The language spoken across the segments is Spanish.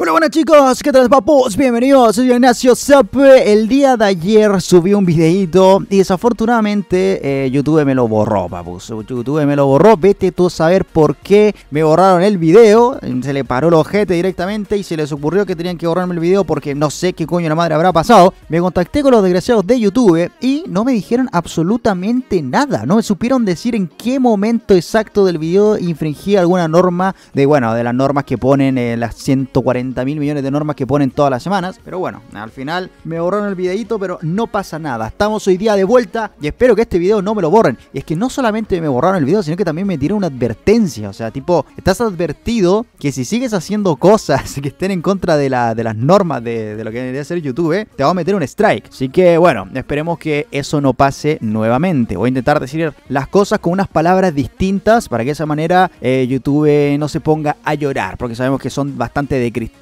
Hola, buenas chicos, ¿qué tal papus? Bienvenidos, soy Ignacio Sape. El día de ayer subí un videito y desafortunadamente eh, YouTube me lo borró, papus. YouTube me lo borró, vete tú a saber por qué me borraron el video. Se le paró el ojete directamente y se les ocurrió que tenían que borrarme el video porque no sé qué coño la madre habrá pasado. Me contacté con los desgraciados de YouTube y no me dijeron absolutamente nada. No me supieron decir en qué momento exacto del video infringía alguna norma de, bueno, de las normas que ponen eh, las 140 mil millones de normas que ponen todas las semanas. Pero bueno, al final me borraron el videito, pero no pasa nada. Estamos hoy día de vuelta y espero que este video no me lo borren. es que no solamente me borraron el video, sino que también me dieron una advertencia. O sea, tipo, estás advertido que si sigues haciendo cosas que estén en contra de, la, de las normas de, lo que debería ser YouTube, eh, te va a meter un strike. Así que bueno, esperemos que eso no pase nuevamente. Voy a intentar decir las cosas con unas palabras distintas para que de esa manera eh, YouTube no se ponga a llorar, porque sabemos que son bastante de cristal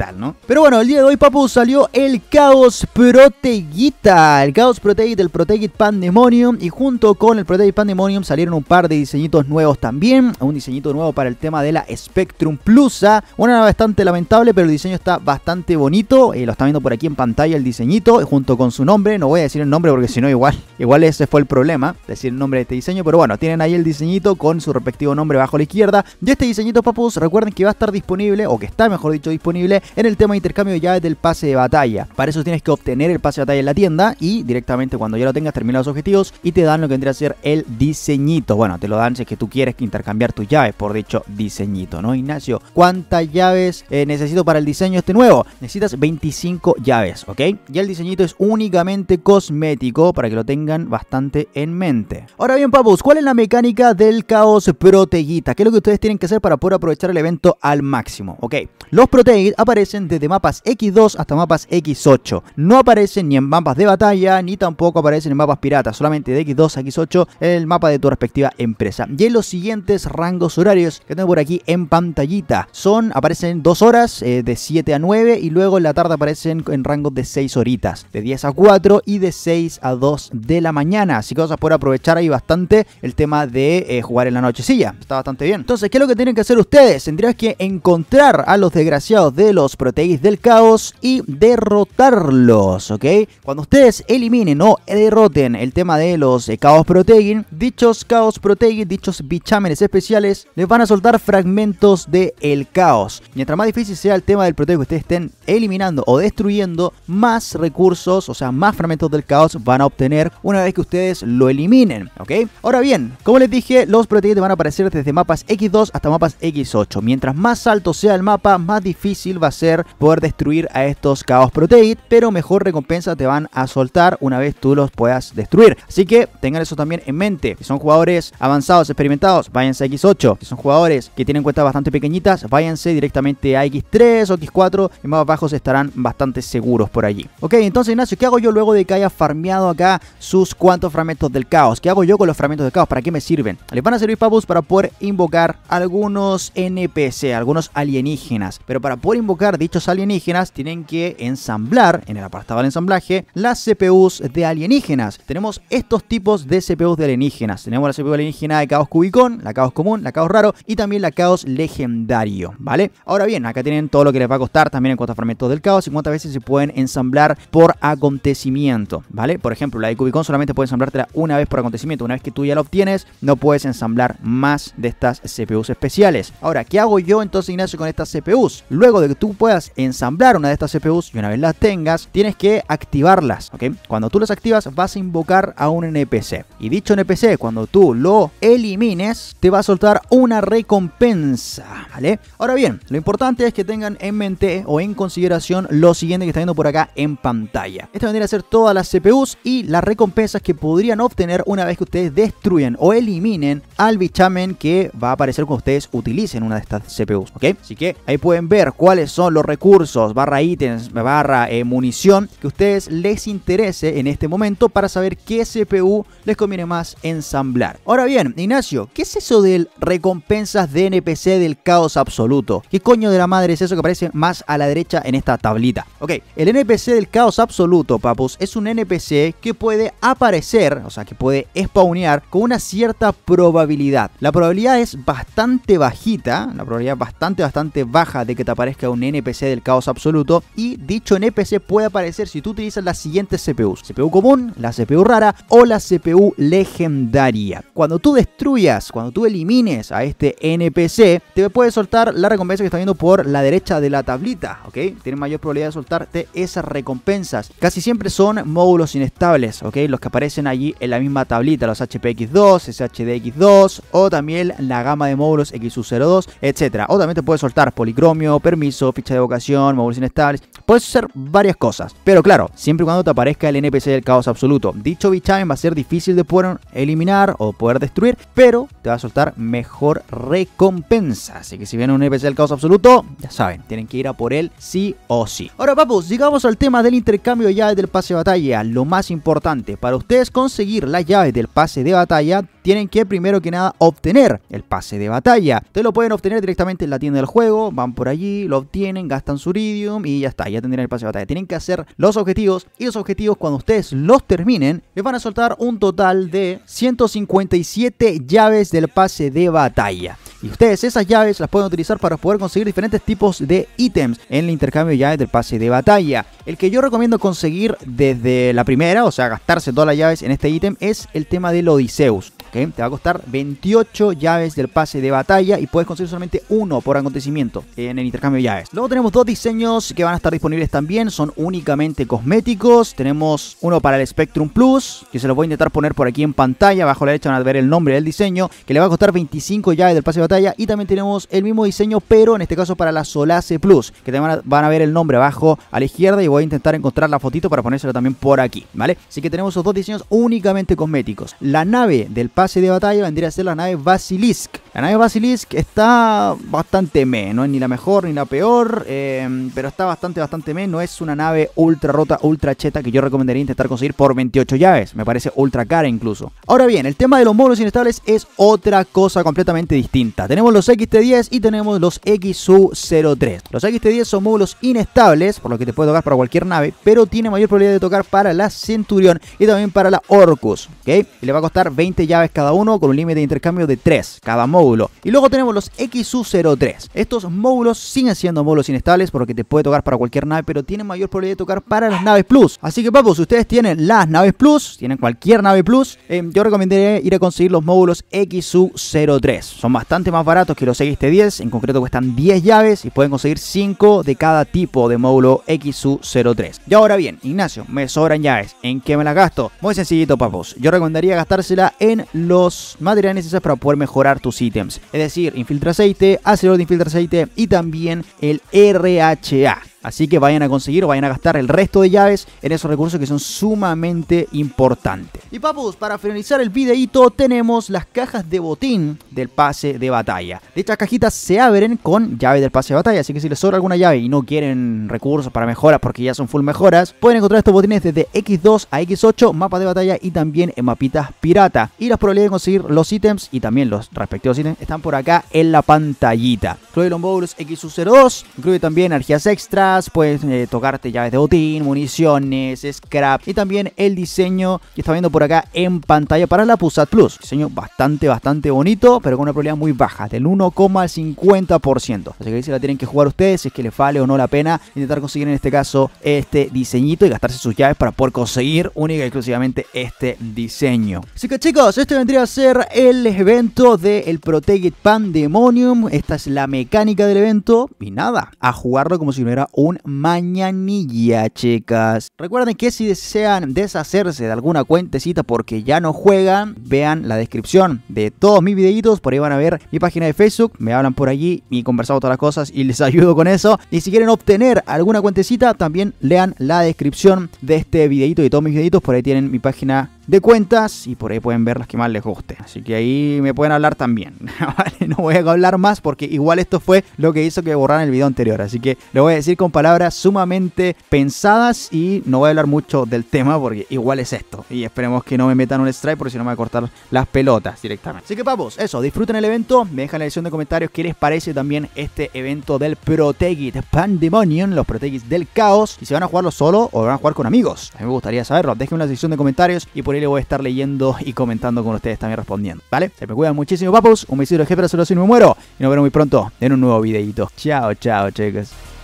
pero bueno, el día de hoy, papu, salió el Chaos Proteguita. El Chaos Protegit, el Protegit Pandemonium. Y junto con el Protegit Pandemonium salieron un par de diseñitos nuevos también. Un diseñito nuevo para el tema de la Spectrum Plusa. Una nave bastante lamentable, pero el diseño está bastante bonito. Eh, lo están viendo por aquí en pantalla el diseñito, junto con su nombre. No voy a decir el nombre porque si no, igual, igual ese fue el problema, decir el nombre de este diseño. Pero bueno, tienen ahí el diseñito con su respectivo nombre bajo la izquierda. Y este diseñito, papus, recuerden que va a estar disponible, o que está, mejor dicho, disponible en el tema de intercambio de llaves del pase de batalla. Para eso tienes que obtener el pase de batalla en la tienda y directamente cuando ya lo tengas terminados los objetivos y te dan lo que vendría a ser el diseñito. Bueno, te lo dan si es que tú quieres intercambiar tus llaves, por dicho diseñito, ¿no, Ignacio? ¿Cuántas llaves eh, necesito para el diseño este nuevo? Necesitas 25 llaves, ¿ok? Y el diseñito es únicamente cosmético para que lo tengan bastante en mente. Ahora bien, papus, ¿cuál es la mecánica del caos proteguita? ¿Qué es lo que ustedes tienen que hacer para poder aprovechar el evento al máximo? Ok, los proteguitas aparecen desde mapas X2 hasta mapas X8. No aparecen ni en mapas de batalla, ni tampoco aparecen en mapas piratas, solamente de X2 a X8 el mapa de tu respectiva empresa. Y en los siguientes rangos horarios que tengo por aquí en pantallita son, aparecen 2 horas eh, de 7 a 9 y luego en la tarde aparecen en rangos de 6 horitas, de 10 a 4 y de 6 a 2 de la mañana. Así que vas a poder aprovechar ahí bastante el tema de eh, jugar en la nochecilla. Está bastante bien. Entonces, ¿qué es lo que tienen que hacer ustedes? Tendrías que encontrar a los desgraciados de los Proteis del Caos y derrotarlos, ¿ok? Cuando ustedes eliminen o derroten el tema de los eh, Caos Protein, dichos Caos proteín, dichos bichámenes especiales, les van a soltar fragmentos del el Caos. Mientras más difícil sea el tema del Protein que ustedes estén eliminando o destruyendo, más recursos, o sea, más fragmentos del Caos van a obtener una vez que ustedes lo eliminen, ¿ok? Ahora bien, como les dije, los Protein van a aparecer desde mapas X2 hasta mapas X8. Mientras más alto sea el mapa, más difícil va hacer poder destruir a estos caos Proteid, pero mejor recompensa te van a soltar una vez tú los puedas destruir. Así que tengan eso también en mente. Si son jugadores avanzados, experimentados, váyanse a X8. Si son jugadores que tienen cuentas bastante pequeñitas, váyanse directamente a X3 o X4 y más bajos estarán bastante seguros por allí. Ok, entonces Ignacio, ¿qué hago yo luego de que haya farmeado acá sus cuantos fragmentos del caos? ¿Qué hago yo con los fragmentos del caos? ¿Para qué me sirven? Les van a servir papus para poder invocar algunos NPC, algunos alienígenas, pero para poder invocar dichos alienígenas, tienen que ensamblar, en el apartado del ensamblaje, las CPUs de alienígenas. Tenemos estos tipos de CPUs de alienígenas. Tenemos la CPU alienígena de caos cubicón, la caos común, la caos raro y también la caos legendario, ¿vale? Ahora bien, acá tienen todo lo que les va a costar también en cuanto a fragmentos del caos y cuántas veces se pueden ensamblar por acontecimiento, ¿vale? Por ejemplo, la de cubicón solamente puede ensamblártela una vez por acontecimiento. Una vez que tú ya la obtienes, no puedes ensamblar más de estas CPUs especiales. Ahora, ¿qué hago yo entonces, Ignacio, con estas CPUs? Luego de que tú puedas ensamblar una de estas CPUs y una vez las tengas, tienes que activarlas, ¿ok? Cuando tú las activas vas a invocar a un NPC. Y dicho NPC, cuando tú lo elimines, te va a soltar una recompensa, ¿vale? Ahora bien, lo importante es que tengan en mente o en consideración lo siguiente que está viendo por acá en pantalla. Esta vendría a ser todas las CPUs y las recompensas que podrían obtener una vez que ustedes destruyen o eliminen al bichamen que va a aparecer cuando ustedes utilicen una de estas CPUs, ¿ok? Así que ahí pueden ver cuáles son los recursos, barra ítems, barra eh, munición que a ustedes les interese en este momento para saber qué CPU les conviene más ensamblar. Ahora bien, Ignacio, ¿qué es eso del recompensas de NPC del caos absoluto? ¿Qué coño de la madre es eso que aparece más a la derecha en esta tablita? Ok, el NPC del caos absoluto, papus, es un NPC que puede aparecer, o sea, que puede spawnear con una cierta probabilidad. La probabilidad es bastante bajita, la probabilidad bastante, bastante baja de que te aparezca un NPC del caos absoluto y dicho NPC puede aparecer si tú utilizas las siguientes CPUs, CPU común, la CPU rara o la CPU legendaria. Cuando tú destruyas, cuando tú elimines a este NPC, te puede soltar la recompensa que está viendo por la derecha de la tablita, ¿ok? Tienes mayor probabilidad de soltarte esas recompensas. Casi siempre son módulos inestables, ¿ok? Los que aparecen allí en la misma tablita, los HPX2, SHDX2 o también la gama de módulos XU02, etc. O también te puede soltar policromio, permiso, ficha de vocación, y inestables. Puedes hacer varias cosas, pero claro, siempre y cuando te aparezca el NPC del caos absoluto. Dicho time va a ser difícil de poder eliminar o poder destruir, pero te va a soltar mejor recompensa. Así que si viene un NPC del caos absoluto, ya saben, tienen que ir a por él sí o sí. Ahora, papus, llegamos al tema del intercambio de llaves del pase de batalla. Lo más importante para ustedes conseguir las llaves del pase de batalla tienen que primero que nada obtener el pase de batalla. Ustedes lo pueden obtener directamente en la tienda del juego, van por allí, lo obtienen, gastan su iridium y ya está, ya tendrán el pase de batalla. Tienen que hacer los objetivos y los objetivos cuando ustedes los terminen les van a soltar un total de 157 llaves del pase de batalla. Y ustedes esas llaves las pueden utilizar para poder conseguir diferentes tipos de ítems en el intercambio de llaves del pase de batalla. El que yo recomiendo conseguir desde la primera, o sea, gastarse todas las llaves en este ítem, es el tema del Odiseus. Te va a costar 28 llaves del pase de batalla y puedes conseguir solamente uno por acontecimiento en el intercambio de llaves. Luego tenemos dos diseños que van a estar disponibles también, son únicamente cosméticos. Tenemos uno para el Spectrum Plus, que se los voy a intentar poner por aquí en pantalla. Bajo la derecha van a ver el nombre del diseño, que le va a costar 25 llaves del pase de batalla. Y también tenemos el mismo diseño, pero en este caso para la Solace Plus, que también van a ver el nombre abajo a la izquierda. Y voy a intentar encontrar la fotito para ponérselo también por aquí, ¿vale? Así que tenemos esos dos diseños únicamente cosméticos. La nave del pase de batalla vendría a ser la nave Basilisk. La nave Basilisk está bastante meh, no es ni la mejor ni la peor, eh, pero está bastante, bastante meh. No es una nave ultra rota, ultra cheta que yo recomendaría intentar conseguir por 28 llaves. Me parece ultra cara incluso. Ahora bien, el tema de los módulos inestables es otra cosa completamente distinta. Tenemos los XT10 y tenemos los XU-03. Los XT10 son módulos inestables, por lo que te puede tocar para cualquier nave, pero tiene mayor probabilidad de tocar para la Centurión y también para la Orcus. ¿ok? Y le va a costar 20 llaves cada uno con un límite de intercambio de 3 cada módulo. Y luego tenemos los XU03. Estos módulos siguen siendo módulos inestables porque te puede tocar para cualquier nave, pero tienen mayor probabilidad de tocar para las naves Plus. Así que papos, si ustedes tienen las naves Plus, tienen cualquier nave Plus, eh, yo recomendaría ir a conseguir los módulos XU03. Son bastante más baratos que los XT10, en concreto cuestan 10 llaves y pueden conseguir 5 de cada tipo de módulo XU03. Y ahora bien, Ignacio, me sobran llaves, ¿en qué me las gasto? Muy sencillito papos, yo recomendaría gastársela en los materiales necesarios para poder mejorar tus ítems. Es decir, aceite, acero de aceite y también el RHA. Así que vayan a conseguir o vayan a gastar el resto de llaves en esos recursos que son sumamente importantes. Y papus, para finalizar el videíto tenemos las cajas de botín del pase de batalla. De estas cajitas se abren con llave del pase de batalla, así que si les sobra alguna llave y no quieren recursos para mejoras porque ya son full mejoras, pueden encontrar estos botines desde X2 a X8, mapas de batalla y también en mapitas pirata. Y las probabilidades de conseguir los ítems y también los respectivos ítems están por acá en la pantallita. Incluye x XU02, incluye también energías extras puedes eh, tocarte llaves de botín, municiones, scrap y también el diseño que está viendo por acá en pantalla para la Pusat Plus. Diseño bastante, bastante bonito, pero con una probabilidad muy baja, del 1,50%. Así que ahí se la tienen que jugar ustedes, si es que les vale o no la pena intentar conseguir en este caso este diseñito y gastarse sus llaves para poder conseguir única y exclusivamente este diseño. Así que chicos, este vendría a ser el evento del el Pandemonium. Esta es la mecánica del evento y nada, a jugarlo como si no era un mañanilla, chicas. Recuerden que si desean deshacerse de alguna cuentecita porque ya no juegan, vean la descripción de todos mis videitos. Por ahí van a ver mi página de Facebook, me hablan por allí y conversamos todas las cosas y les ayudo con eso. Y si quieren obtener alguna cuentecita, también lean la descripción de este videito y de todos mis videitos. Por ahí tienen mi página de cuentas y por ahí pueden ver las que más les guste Así que ahí me pueden hablar también. no voy a hablar más porque igual esto fue lo que hizo que borraran el video anterior. Así que lo voy a decir con palabras sumamente pensadas y no voy a hablar mucho del tema porque igual es esto. Y esperemos que no me metan un strike porque si no me va a cortar las pelotas directamente. Así que papos, eso, disfruten el evento. Me dejan en la edición de comentarios qué les parece también este evento del Protegit Pandemonium, los Protegits del Caos. Y si van a jugarlo solo o van a jugar con amigos. A mí me gustaría saberlo. Déjenme en la sección de comentarios y por le voy a estar leyendo y comentando con ustedes también respondiendo. ¿Vale? Se me cuidan muchísimo, papus. Un besito de jefe, solo si no me muero. Y nos vemos muy pronto en un nuevo videito. Chao, chao, chicos.